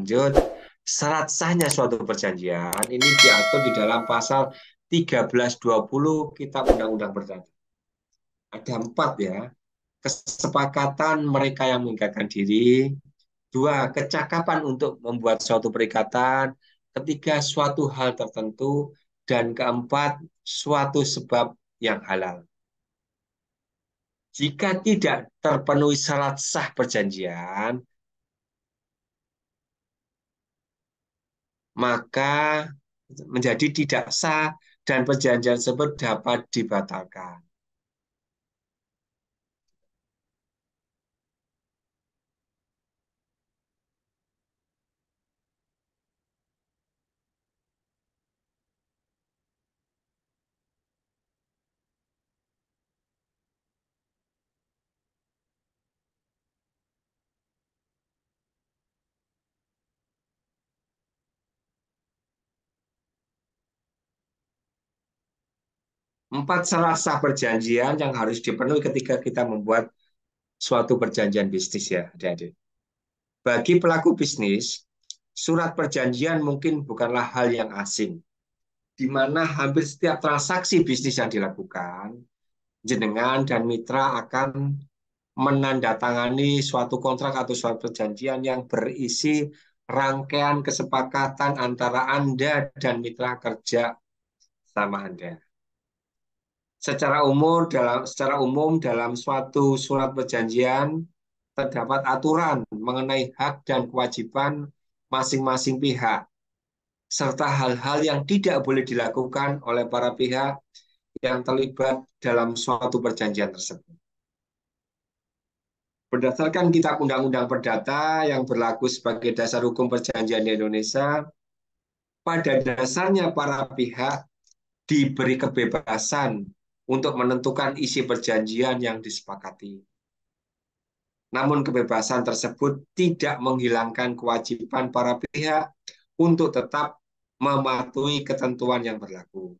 lanjut, serat sahnya suatu perjanjian ini diatur di dalam pasal 1320 Kitab Undang-Undang Perdata. Ada empat ya, kesepakatan mereka yang mengingatkan diri, dua kecakapan untuk membuat suatu perikatan, ketiga suatu hal tertentu, dan keempat suatu sebab yang halal. Jika tidak terpenuhi syarat sah perjanjian, maka menjadi tidak sah dan perjanjian tersebut dapat dibatalkan. empat serasa perjanjian yang harus dipenuhi ketika kita membuat suatu perjanjian bisnis ya, adik-adik. Bagi pelaku bisnis, surat perjanjian mungkin bukanlah hal yang asing, di mana hampir setiap transaksi bisnis yang dilakukan, jenengan dan mitra akan menandatangani suatu kontrak atau suatu perjanjian yang berisi rangkaian kesepakatan antara Anda dan mitra kerja sama Anda. Secara umum dalam secara umum dalam suatu surat perjanjian terdapat aturan mengenai hak dan kewajiban masing-masing pihak serta hal-hal yang tidak boleh dilakukan oleh para pihak yang terlibat dalam suatu perjanjian tersebut. Berdasarkan Kitab Undang-Undang Perdata yang berlaku sebagai dasar hukum perjanjian di Indonesia, pada dasarnya para pihak diberi kebebasan untuk menentukan isi perjanjian yang disepakati. Namun kebebasan tersebut tidak menghilangkan kewajiban para pihak untuk tetap mematuhi ketentuan yang berlaku.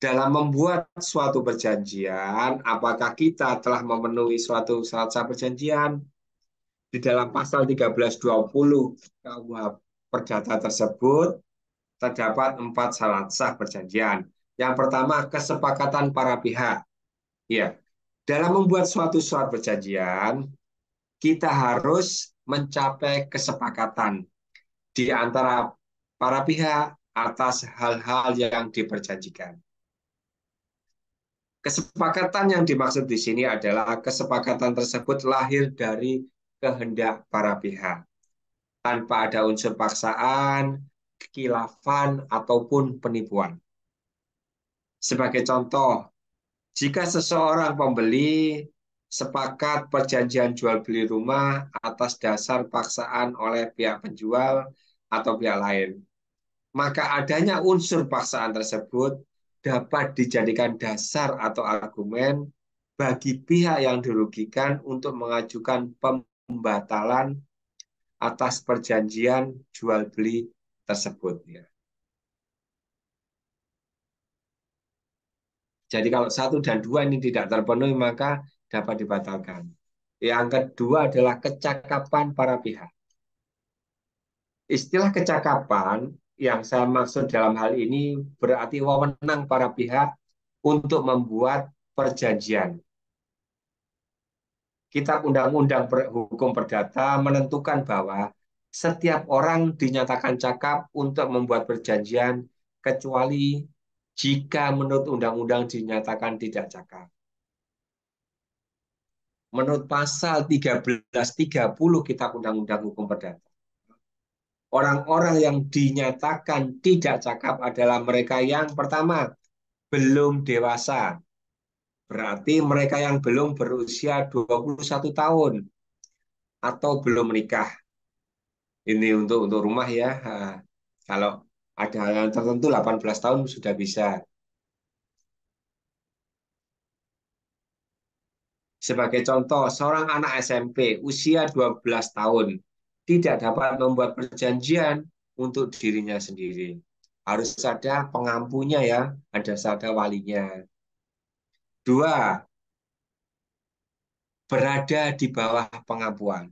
Dalam membuat suatu perjanjian, apakah kita telah memenuhi suatu syarat sah perjanjian? Di dalam pasal 1320 KUH Perdata tersebut terdapat empat syarat sah perjanjian yang pertama, kesepakatan para pihak. Ya. Dalam membuat suatu surat perjanjian, kita harus mencapai kesepakatan di antara para pihak atas hal-hal yang diperjanjikan. Kesepakatan yang dimaksud di sini adalah kesepakatan tersebut lahir dari kehendak para pihak. Tanpa ada unsur paksaan, kekilafan ataupun penipuan. Sebagai contoh, jika seseorang pembeli sepakat perjanjian jual beli rumah atas dasar paksaan oleh pihak penjual atau pihak lain, maka adanya unsur paksaan tersebut dapat dijadikan dasar atau argumen bagi pihak yang dirugikan untuk mengajukan pembatalan atas perjanjian jual beli tersebut ya. Jadi kalau satu dan dua ini tidak terpenuhi maka dapat dibatalkan. Yang kedua adalah kecakapan para pihak. Istilah kecakapan yang saya maksud dalam hal ini berarti wewenang para pihak untuk membuat perjanjian. Kitab Undang-Undang Hukum Perdata menentukan bahwa setiap orang dinyatakan cakap untuk membuat perjanjian kecuali jika menurut undang-undang dinyatakan tidak cakap. Menurut pasal 1330 Kitab Undang-Undang Hukum Perdata. Orang-orang yang dinyatakan tidak cakap adalah mereka yang pertama belum dewasa. Berarti mereka yang belum berusia 21 tahun atau belum menikah. Ini untuk untuk rumah ya. Kalau ada hal tertentu 18 tahun sudah bisa. Sebagai contoh, seorang anak SMP usia 12 tahun tidak dapat membuat perjanjian untuk dirinya sendiri. Harus ada pengampunya ya, ada ada walinya. Dua, berada di bawah pengampuan.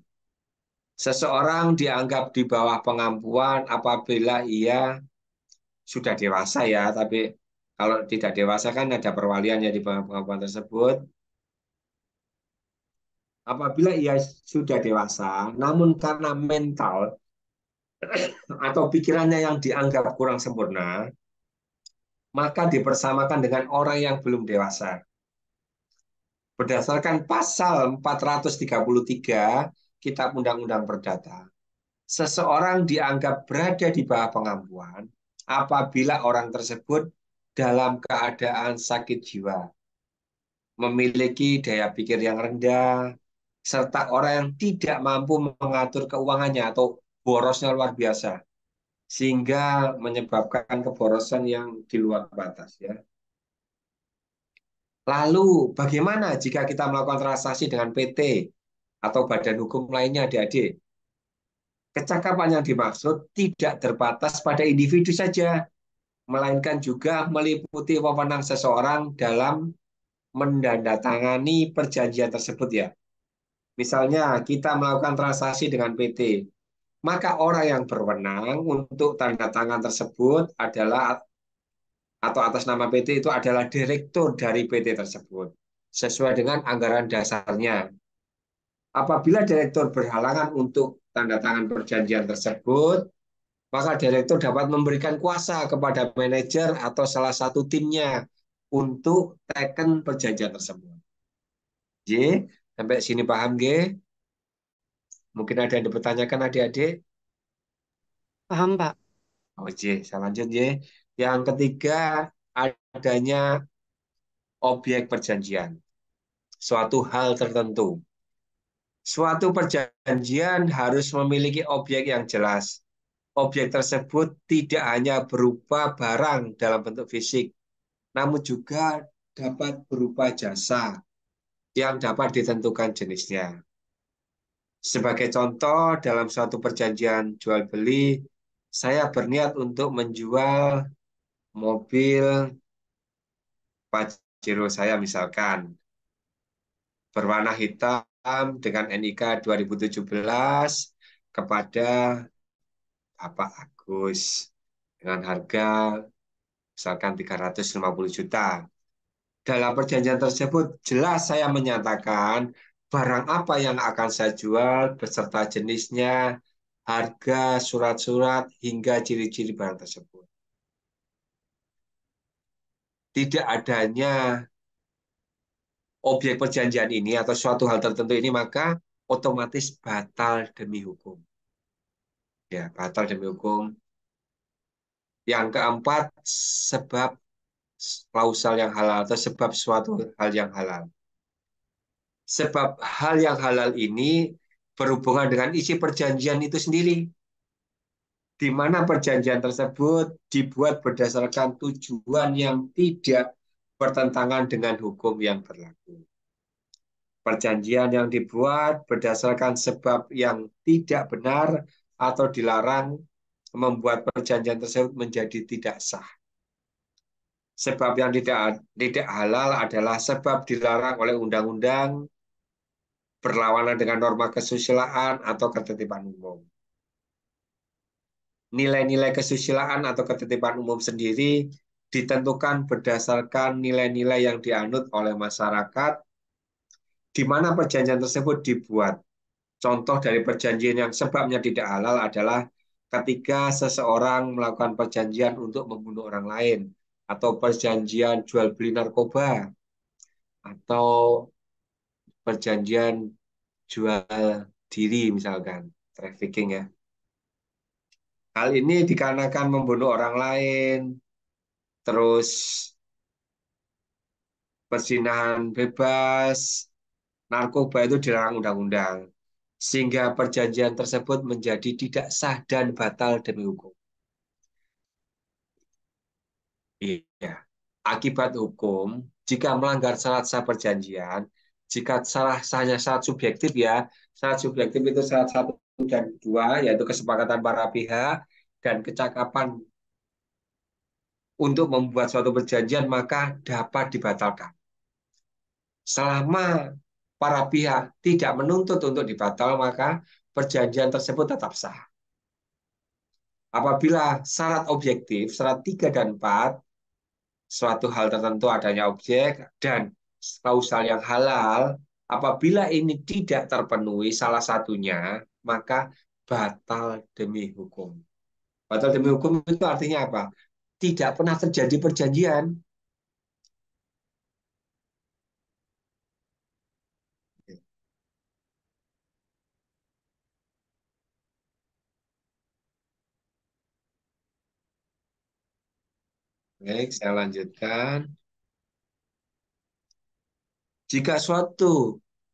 Seseorang dianggap di bawah pengampuan apabila ia sudah dewasa ya, tapi kalau tidak dewasa kan ada perwalian ya di pengakuan tersebut. Apabila ia sudah dewasa, namun karena mental atau pikirannya yang dianggap kurang sempurna, maka dipersamakan dengan orang yang belum dewasa. Berdasarkan pasal 433 Kitab Undang-Undang Perdata, seseorang dianggap berada di bawah pengampuan apabila orang tersebut dalam keadaan sakit jiwa, memiliki daya pikir yang rendah, serta orang yang tidak mampu mengatur keuangannya atau borosnya luar biasa, sehingga menyebabkan keborosan yang di luar batas. Ya. Lalu bagaimana jika kita melakukan transaksi dengan PT atau badan hukum lainnya adik-adik? Kecakapan yang dimaksud tidak terbatas pada individu saja, melainkan juga meliputi wewenang seseorang dalam mendandatangani perjanjian tersebut ya. Misalnya kita melakukan transaksi dengan PT, maka orang yang berwenang untuk tanda tangan tersebut adalah atau atas nama PT itu adalah direktur dari PT tersebut sesuai dengan anggaran dasarnya. Apabila direktur berhalangan untuk tanda tangan perjanjian tersebut, maka direktur dapat memberikan kuasa kepada manajer atau salah satu timnya untuk teken perjanjian tersebut. J, sampai sini paham G? Mungkin ada yang dipertanyakan adik-adik? Paham, Pak. Oh, J, saya lanjut J. Yang ketiga, adanya objek perjanjian. Suatu hal tertentu Suatu perjanjian harus memiliki objek yang jelas. Objek tersebut tidak hanya berupa barang dalam bentuk fisik, namun juga dapat berupa jasa yang dapat ditentukan jenisnya. Sebagai contoh, dalam suatu perjanjian jual beli, saya berniat untuk menjual mobil Pajero saya misalkan berwarna hitam Islam dengan NIK 2017 kepada Bapak Agus dengan harga misalkan 350 juta. Dalam perjanjian tersebut jelas saya menyatakan barang apa yang akan saya jual beserta jenisnya, harga, surat-surat hingga ciri-ciri barang tersebut. Tidak adanya objek perjanjian ini atau suatu hal tertentu ini maka otomatis batal demi hukum. Ya, batal demi hukum. Yang keempat, sebab klausal yang halal atau sebab suatu hal yang halal. Sebab hal yang halal ini berhubungan dengan isi perjanjian itu sendiri. Di mana perjanjian tersebut dibuat berdasarkan tujuan yang tidak bertentangan dengan hukum yang berlaku. Perjanjian yang dibuat berdasarkan sebab yang tidak benar atau dilarang membuat perjanjian tersebut menjadi tidak sah. Sebab yang tidak tidak halal adalah sebab dilarang oleh undang-undang berlawanan dengan norma kesusilaan atau ketertiban umum. Nilai-nilai kesusilaan atau ketertiban umum sendiri ditentukan berdasarkan nilai-nilai yang dianut oleh masyarakat di mana perjanjian tersebut dibuat. Contoh dari perjanjian yang sebabnya tidak halal adalah ketika seseorang melakukan perjanjian untuk membunuh orang lain atau perjanjian jual beli narkoba atau perjanjian jual diri misalkan trafficking ya. Hal ini dikarenakan membunuh orang lain, terus persinahan bebas, narkoba itu dilarang undang-undang. Sehingga perjanjian tersebut menjadi tidak sah dan batal demi hukum. Iya. Akibat hukum, jika melanggar salah sah perjanjian, jika salah sahnya syarat subjektif ya, syarat subjektif itu syarat satu dan dua, yaitu kesepakatan para pihak dan kecakapan untuk membuat suatu perjanjian maka dapat dibatalkan. Selama para pihak tidak menuntut untuk dibatal maka perjanjian tersebut tetap sah. Apabila syarat objektif, syarat 3 dan 4, suatu hal tertentu adanya objek dan kausal yang halal, apabila ini tidak terpenuhi salah satunya, maka batal demi hukum. Batal demi hukum itu artinya apa? tidak pernah terjadi perjanjian. Baik, saya lanjutkan. Jika suatu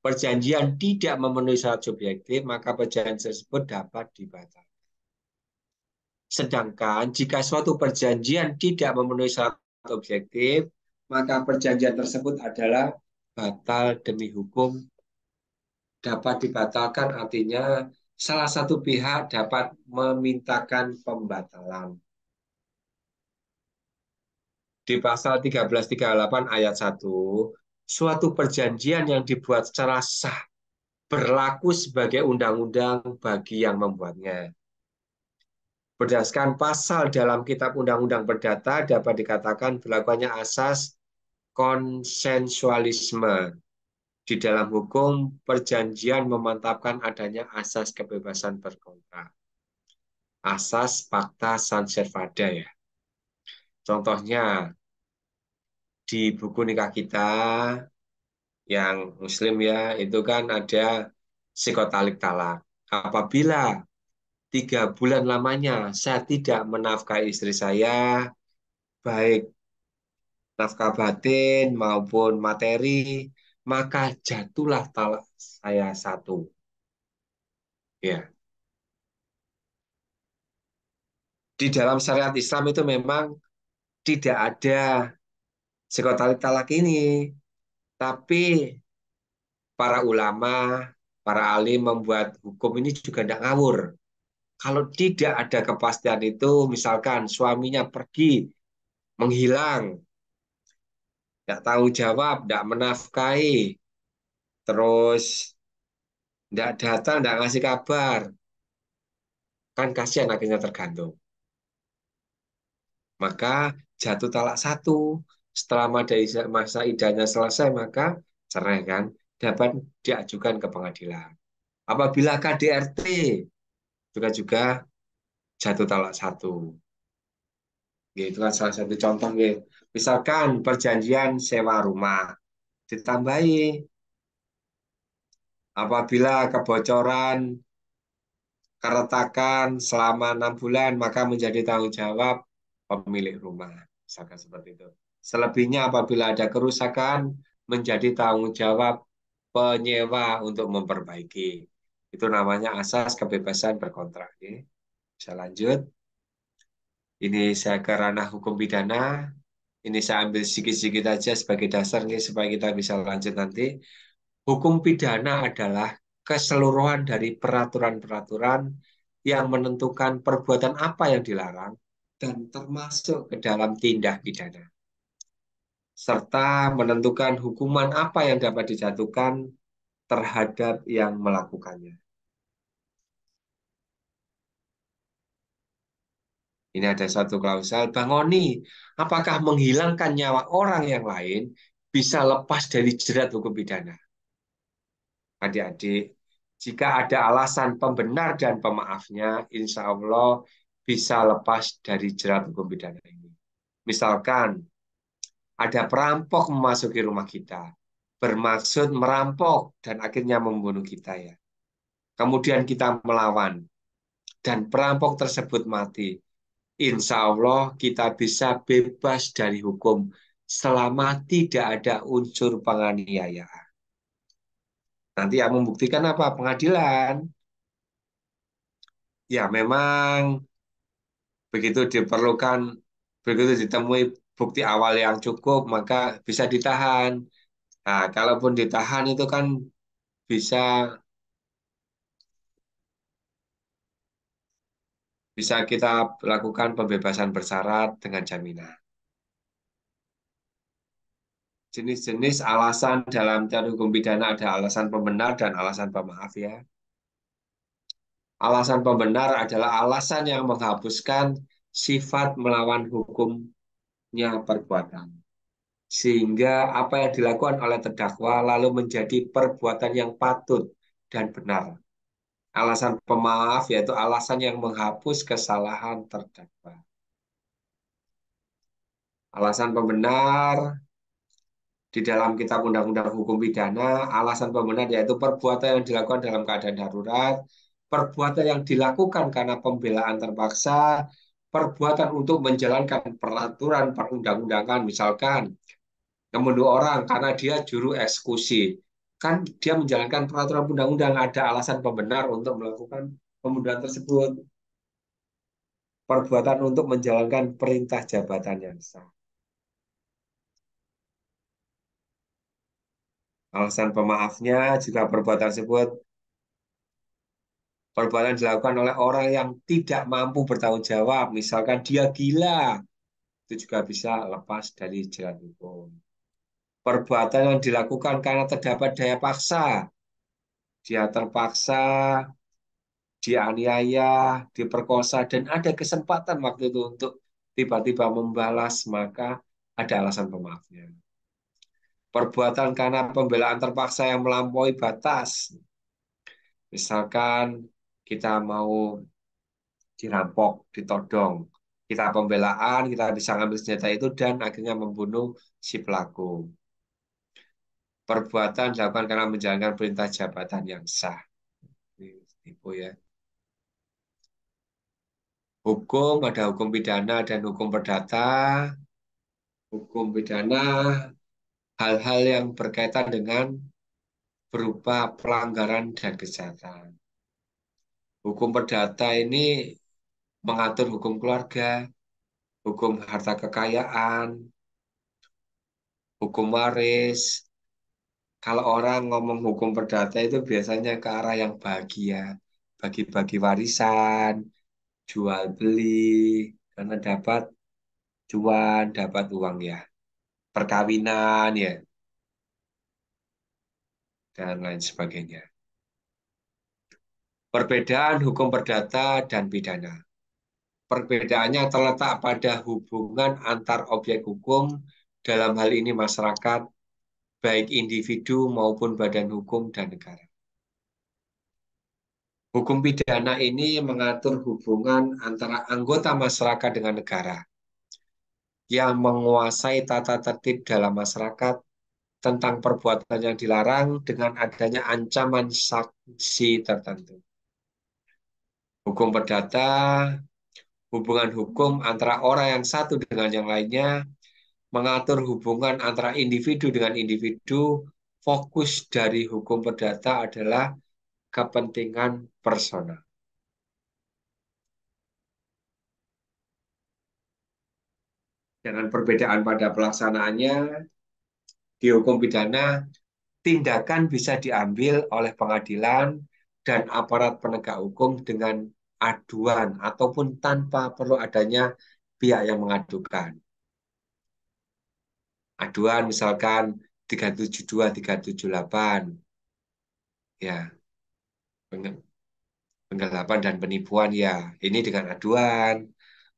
perjanjian tidak memenuhi syarat subjektif, maka perjanjian tersebut dapat dibatalkan. Sedangkan jika suatu perjanjian tidak memenuhi syarat objektif, maka perjanjian tersebut adalah batal demi hukum dapat dibatalkan artinya salah satu pihak dapat memintakan pembatalan. Di pasal 1338 ayat 1, suatu perjanjian yang dibuat secara sah berlaku sebagai undang-undang bagi yang membuatnya berdasarkan pasal dalam Kitab Undang-Undang Perdata dapat dikatakan berlakunya asas konsensualisme di dalam hukum perjanjian memantapkan adanya asas kebebasan berkontrak. Asas fakta sans Servada ya. Contohnya di buku nikah kita yang muslim ya itu kan ada psikotalik talak. Apabila tiga bulan lamanya saya tidak menafkahi istri saya, baik nafkah batin maupun materi, maka jatuhlah talak saya satu. Ya. Di dalam syariat Islam itu memang tidak ada sekotali talak ini. Tapi para ulama, para alim membuat hukum ini juga tidak ngawur. Kalau tidak ada kepastian itu, misalkan suaminya pergi, menghilang, tidak tahu jawab, tidak menafkahi, terus tidak datang, tidak ngasih kabar, kan kasihan akhirnya tergantung. Maka jatuh talak satu, setelah masa idahnya selesai maka cerai kan dapat diajukan ke pengadilan. Apabila KDRT juga juga jatuh talak satu. itu kan salah satu contoh. Misalkan perjanjian sewa rumah ditambahi apabila kebocoran keretakan selama enam bulan maka menjadi tanggung jawab pemilik rumah. Misalkan seperti itu. Selebihnya apabila ada kerusakan menjadi tanggung jawab penyewa untuk memperbaiki. Itu namanya asas kebebasan berkontrak. Oke. Bisa lanjut. Ini saya ke ranah hukum pidana. Ini saya ambil sedikit-sedikit aja sebagai dasar nih supaya kita bisa lanjut nanti. Hukum pidana adalah keseluruhan dari peraturan-peraturan yang menentukan perbuatan apa yang dilarang dan termasuk ke dalam tindak pidana serta menentukan hukuman apa yang dapat dijatuhkan terhadap yang melakukannya. Ini ada satu klausal, bangoni, apakah menghilangkan nyawa orang yang lain bisa lepas dari jerat hukum pidana? Adik-adik, jika ada alasan pembenar dan pemaafnya, insya Allah bisa lepas dari jerat hukum pidana ini. Misalkan, ada perampok memasuki rumah kita, bermaksud merampok dan akhirnya membunuh kita ya. Kemudian kita melawan dan perampok tersebut mati insya Allah kita bisa bebas dari hukum selama tidak ada unsur penganiayaan. Nanti yang membuktikan apa? Pengadilan. Ya memang begitu diperlukan, begitu ditemui bukti awal yang cukup, maka bisa ditahan. Nah, kalaupun ditahan itu kan bisa bisa kita lakukan pembebasan bersyarat dengan jaminan. Jenis-jenis alasan dalam teori hukum pidana ada alasan pembenar dan alasan pemaaf ya. Alasan pembenar adalah alasan yang menghapuskan sifat melawan hukumnya perbuatan sehingga apa yang dilakukan oleh terdakwa lalu menjadi perbuatan yang patut dan benar. Alasan pemaaf yaitu alasan yang menghapus kesalahan terdakwa. Alasan pembenar di dalam kitab undang-undang hukum pidana, alasan pembenar yaitu perbuatan yang dilakukan dalam keadaan darurat, perbuatan yang dilakukan karena pembelaan terpaksa, perbuatan untuk menjalankan peraturan perundang-undangan misalkan membunuh orang karena dia juru eksekusi kan dia menjalankan peraturan undang-undang ada alasan pembenar untuk melakukan pembunuhan tersebut perbuatan untuk menjalankan perintah jabatan yang sah alasan pemaafnya jika perbuatan tersebut perbuatan dilakukan oleh orang yang tidak mampu bertanggung jawab, misalkan dia gila, itu juga bisa lepas dari jerat hukum perbuatan yang dilakukan karena terdapat daya paksa. Dia terpaksa, dianiaya, diperkosa, dan ada kesempatan waktu itu untuk tiba-tiba membalas, maka ada alasan pemaafnya. Perbuatan karena pembelaan terpaksa yang melampaui batas. Misalkan kita mau dirampok, ditodong, kita pembelaan, kita bisa ngambil senjata itu dan akhirnya membunuh si pelaku perbuatan dilakukan karena menjalankan perintah jabatan yang sah. Ini tipu ya. Hukum ada hukum pidana dan hukum perdata. Hukum pidana hal-hal yang berkaitan dengan berupa pelanggaran dan kejahatan. Hukum perdata ini mengatur hukum keluarga, hukum harta kekayaan, hukum waris, kalau orang ngomong hukum perdata itu biasanya ke arah yang bahagia, bagi-bagi warisan, jual beli, karena dapat cuan, dapat uang ya, perkawinan ya, dan lain sebagainya. Perbedaan hukum perdata dan pidana. Perbedaannya terletak pada hubungan antar objek hukum, dalam hal ini masyarakat baik individu maupun badan hukum dan negara. Hukum pidana ini mengatur hubungan antara anggota masyarakat dengan negara yang menguasai tata tertib dalam masyarakat tentang perbuatan yang dilarang dengan adanya ancaman saksi tertentu. Hukum perdata, hubungan hukum antara orang yang satu dengan yang lainnya mengatur hubungan antara individu dengan individu, fokus dari hukum perdata adalah kepentingan personal. Dengan perbedaan pada pelaksanaannya, di hukum pidana, tindakan bisa diambil oleh pengadilan dan aparat penegak hukum dengan aduan ataupun tanpa perlu adanya pihak yang mengadukan aduan misalkan 372, 378. Ya. Penggelapan dan penipuan ya. Ini dengan aduan.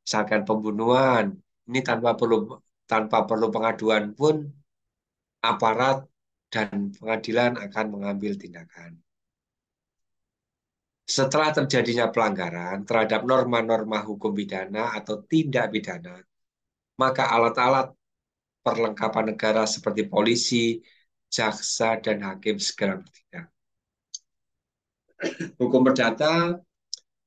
Misalkan pembunuhan, ini tanpa perlu tanpa perlu pengaduan pun aparat dan pengadilan akan mengambil tindakan. Setelah terjadinya pelanggaran terhadap norma-norma hukum pidana atau tindak pidana, maka alat-alat perlengkapan negara seperti polisi, jaksa, dan hakim segera bertindak. Hukum perdata,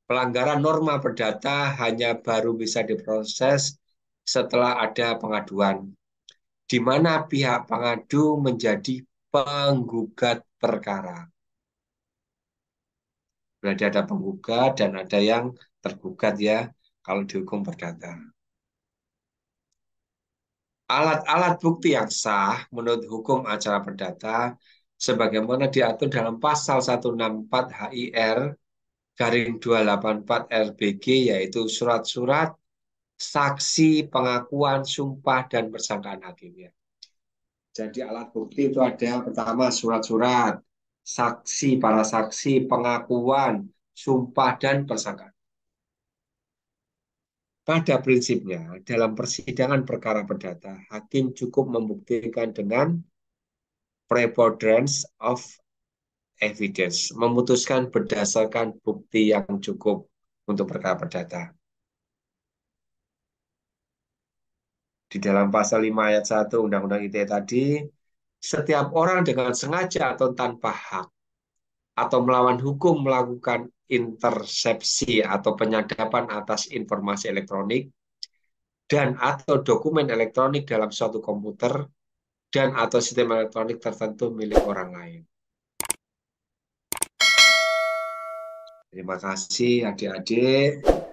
pelanggaran norma perdata hanya baru bisa diproses setelah ada pengaduan, di mana pihak pengadu menjadi penggugat perkara. Berarti ada penggugat dan ada yang tergugat ya kalau dihukum perdata alat-alat bukti yang sah menurut hukum acara perdata sebagaimana diatur dalam pasal 164 HIR garing 284 RBG yaitu surat-surat saksi pengakuan sumpah dan persangkaan hakimnya. Jadi alat bukti itu ada yang pertama surat-surat, saksi para saksi pengakuan, sumpah dan persangkaan. Pada prinsipnya, dalam persidangan perkara perdata, hakim cukup membuktikan dengan preponderance of evidence, memutuskan berdasarkan bukti yang cukup untuk perkara perdata. Di dalam pasal 5 ayat 1 Undang-Undang ITE tadi, setiap orang dengan sengaja atau tanpa hak atau melawan hukum melakukan intersepsi atau penyadapan atas informasi elektronik dan atau dokumen elektronik dalam suatu komputer dan atau sistem elektronik tertentu milik orang lain. Terima kasih adik-adik.